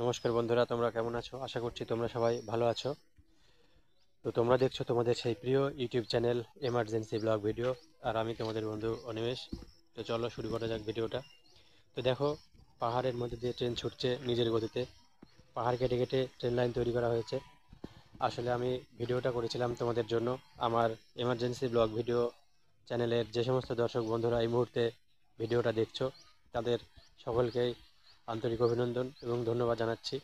নমস্কার বন্ধুরা তোমরা কেমন আছো আশা করছি তোমরা সবাই ভালো আছো তো তোমরা দেখছো তোমাদের সেই প্রিয় YouTube channel emergency blog video আর আমি তোমাদের বন্ধু অনিমেষ তো চলো শুরু করা যাক ভিডিওটা তো দেখো পাহাড়ের মধ্যে দিয়ে ট্রেন ছুটছে নিজের গতিতে পাহাড় কেটে কেটে ট্রেন লাইন তৈরি করা হয়েছে আসলে আমি ভিডিওটা করেছিলাম তোমাদের জন্য আমার এমার্জেন্সি ব্লগ ভিডিও চ্যানেলের যে সমস্ত দর্শক বন্ধুরা এই মুহূর্তে ভিডিওটা দেখছো তাদের সকলকেই আন্তরিক অভিনন্দন এবং ধন্যবাদ জানাচ্ছি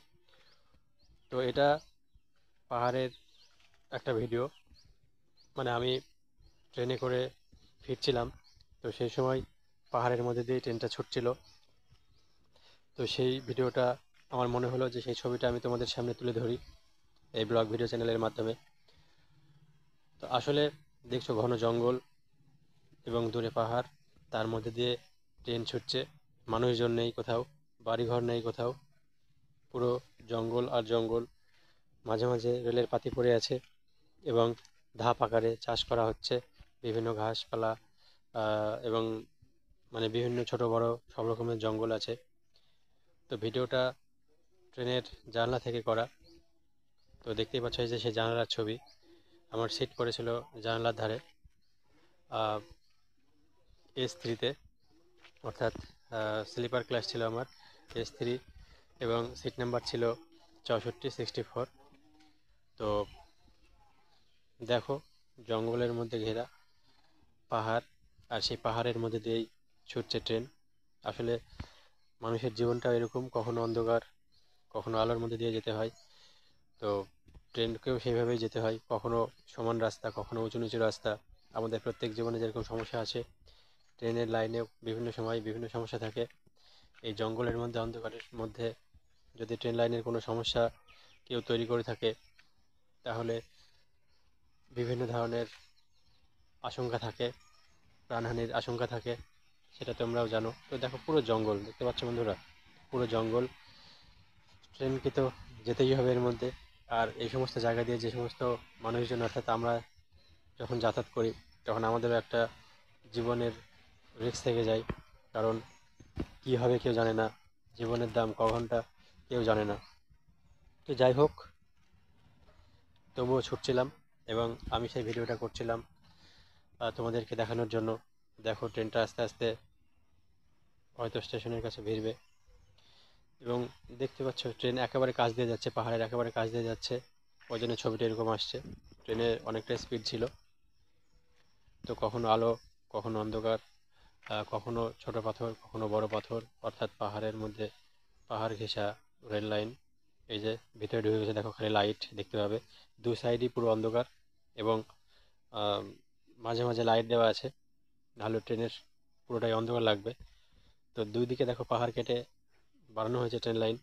তো এটা পাহাড়ের একটা ভিডিও মানে আমি ট্রেনে করে ফিরছিলাম তো সেই সময় পাহাড়ের মধ্যে দিয়ে ট্রেনটা ছুটছিল তো সেই ভিডিওটা আমার মনে হলো যে সেই ছবিটা আমি তোমাদের সামনে তুলে ধরি এই ব্লগ ভিডিও চ্যানেলের মাধ্যমে তো আসলে দেখছো ঘন জঙ্গল এবং দূরে পাহাড় তার মধ্যে দিয়ে ট্রেন ছুটছে মানুষজন নেই কোথাও বাড়িঘর নেই কোথাও পুরো জঙ্গল আর জঙ্গল মাঝে মাঝে রেলের পাতি পড়ে আছে এবং ধাপ আকারে চাষ করা হচ্ছে বিভিন্ন ঘাসপালা এবং মানে বিভিন্ন ছোট বড় সব রকমের জঙ্গল আছে তো ভিডিওটা ট্রেনের জানলা থেকে করা তো দেখতেই পাচ্ছ যে সেই জানলার ছবি আমার সিট পড়েছিল জানলার ধারে এস থ্রিতে অর্থাৎ স্লিপার ক্লাস ছিল আমার এস থ্রি এবং সিট নাম্বার ছিল চৌষট্টি সিক্সটি ফোর তো দেখো জঙ্গলের মধ্যে ঘেরা পাহাড় আর সেই পাহাড়ের মধ্যে দিয়েই ছুটছে ট্রেন আসলে মানুষের জীবনটা এরকম কখনো অন্ধকার কখনো আলোর মধ্যে দিয়ে যেতে হয় তো ট্রেনকেও সেইভাবেই যেতে হয় কখনো সমান রাস্তা কখনো উঁচু নিচু রাস্তা আমাদের প্রত্যেক জীবনে যেরকম সমস্যা আছে ট্রেনের লাইনেও বিভিন্ন সময় বিভিন্ন সমস্যা থাকে এই জঙ্গলের মধ্যে অন্ধকারের মধ্যে যদি ট্রেন লাইনের কোনো সমস্যা কেউ তৈরি করে থাকে তাহলে বিভিন্ন ধরনের আশঙ্কা থাকে প্রাণহানির আশঙ্কা থাকে সেটা তোমরাও জানো তো দেখো পুরো জঙ্গল দেখতে পাচ্ছ বন্ধুরা পুরো জঙ্গল ট্রেনকে তো যেতেই হবে এর মধ্যে আর এই সমস্ত জায়গা দিয়ে যে সমস্ত মানুষজন অর্থাৎ আমরা যখন যাতায়াত করি তখন আমাদেরও একটা জীবনের রিক্স থেকে যায় কারণ কি হবে কেউ জানে না জীবনের দাম কখনটা কেউ জানে না তো যাই হোক তবুও ছুটছিলাম এবং আমি সেই ভিডিওটা করছিলাম তোমাদেরকে দেখানোর জন্য দেখো ট্রেনটা আস্তে আস্তে হয়তো স্টেশনের কাছে ভিড়বে এবং দেখতে পাচ্ছ ট্রেন একেবারে কাজ দিয়ে যাচ্ছে পাহাড়ের একেবারে কাজ দিয়ে যাচ্ছে ওই জন্য ছবিটা এরকম আসছে ট্রেনের অনেকটা স্পিড ছিল তো কখনো আলো কখনো অন্ধকার কখনো ছোট পাথর কখনো বড় পাথর অর্থাৎ পাহাড়ের মধ্যে পাহাড় ঘেঁষা রেল লাইন এই যে ভিতরে ঢুকে গেছে দেখো খালি লাইট দেখতে পাবে দু সাইডই পুরো অন্ধকার এবং মাঝে মাঝে লাইট দেওয়া আছে নাহলে ট্রেনের পুরোটাই অন্ধকার লাগবে তো দুই দিকে দেখো পাহাড় কেটে বানানো হয়েছে ট্রেন লাইন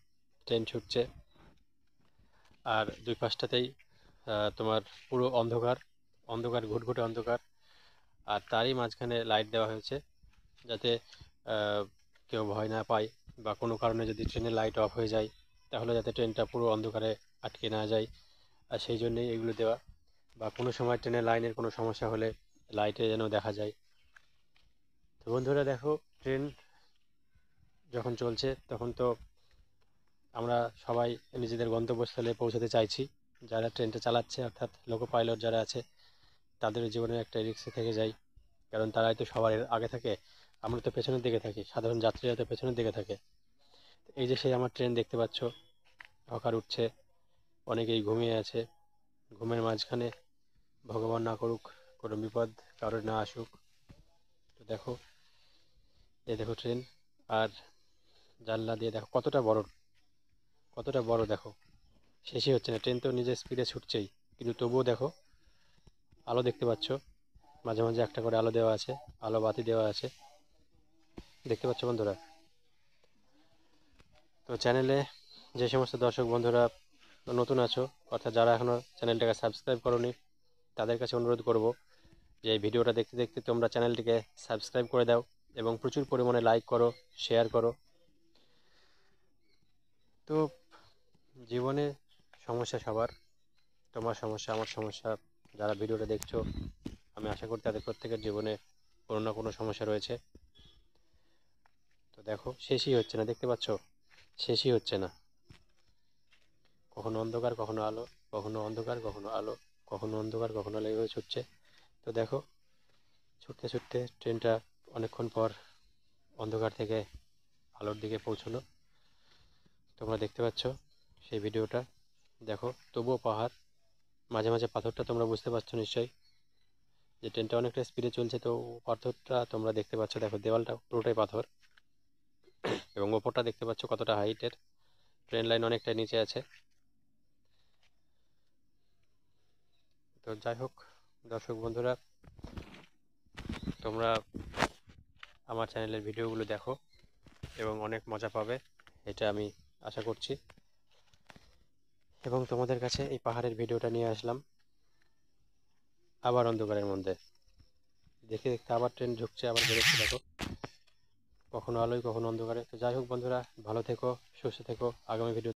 ট্রেন ছুটছে আর দুই পাঁচটাতেই তোমার পুরো অন্ধকার অন্ধকার ঘুটঘুটে অন্ধকার আর তারই মাঝখানে লাইট দেওয়া হয়েছে যাতে কেউ ভয় না পায় বা কোনো কারণে যদি ট্রেনের লাইট অফ হয়ে যায় তাহলে যাতে ট্রেনটা পুরো অন্ধকারে আটকে না যায় আর সেই জন্যেই এগুলো দেওয়া বা কোনো সময় ট্রেনের লাইনের কোনো সমস্যা হলে লাইটে যেন দেখা যায় তো বন্ধুরা দেখো ট্রেন যখন চলছে তখন তো আমরা সবাই নিজেদের গন্তব্যস্থলে পৌঁছাতে চাইছি যারা ট্রেনটা চালাচ্ছে অর্থাৎ লোকো পাইলট যারা আছে তাদের জীবনে একটা রিক্সে থেকে যায় কারণ তারাই তো সবার আগে থাকে আমরা তো পেছনের দিকে থাকি সাধারণ যাত্রীরা তো পেছনের দিকে থাকে এই যে সেই আমার ট্রেন দেখতে পাচ্ছ হকার উঠছে অনেকেই ঘুমিয়ে আছে ঘুমের মাঝখানে ভগবান না করুক কোনো বিপদ কারোর না আসুক তো দেখো এ দেখো ট্রেন আর জানলা দিয়ে দেখো কতটা বড় কতটা বড় দেখো শেষই হচ্ছে না ট্রেন তো নিজের স্পিডে ছুটছেই কিন্তু তবুও দেখো আলো দেখতে পাচ্ছ মাঝে মাঝে একটা করে আলো দেওয়া আছে আলো বাতি দেওয়া আছে দেখতে পাচ্ছ বন্ধুরা তো চ্যানেলে যে সমস্ত দর্শক বন্ধুরা নতুন আছো অর্থাৎ যারা এখনও চ্যানেলটাকে সাবস্ক্রাইব করনি তাদের কাছে অনুরোধ করব যে এই ভিডিওটা দেখতে দেখতে তোমরা চ্যানেলটিকে সাবস্ক্রাইব করে দাও এবং প্রচুর পরিমাণে লাইক করো শেয়ার করো তো জীবনে সমস্যা সবার তোমার সমস্যা আমার সমস্যা যারা ভিডিওটা দেখছো আমি আশা করি তাদের প্রত্যেকের জীবনে কোনো না কোনো সমস্যা রয়েছে দেখো শেষই হচ্ছে না দেখতে পাচ্ছ শেষই হচ্ছে না কখনো অন্ধকার কখনো আলো কখনো অন্ধকার কখনো আলো কখনো অন্ধকার কখনো আলো এভাবে ছুটছে তো দেখো ছুটতে ছুটতে ট্রেনটা অনেকক্ষণ পর অন্ধকার থেকে আলোর দিকে পৌঁছলো তোমরা দেখতে পাচ্ছ সেই ভিডিওটা দেখো তবুও পাহাড় মাঝে মাঝে পাথরটা তোমরা বুঝতে পারছো নিশ্চয়ই যে ট্রেনটা অনেকটা স্পিডে চলছে তো পাথরটা তোমরা দেখতে পাচ্ছ দেখো দেওয়ালটা পুরোটাই পাথর এবং ওপরটা দেখতে পাচ্ছ কতটা হাইটের ট্রেন লাইন অনেকটা নিচে আছে তো যাই হোক দর্শক বন্ধুরা তোমরা আমার চ্যানেলের ভিডিওগুলো দেখো এবং অনেক মজা পাবে এটা আমি আশা করছি এবং তোমাদের কাছে এই পাহাড়ের ভিডিওটা নিয়ে আসলাম আবার অন্ধকারের মধ্যে দেখে দেখতে আবার ট্রেন ঢুকছে আবার বেরোচ্ছে দেখো কখনো আলোয় কখনো অন্ধকারে তো যাই হোক বন্ধুরা ভালো থেকো সুস্থ থেকো আগামী ভিডিও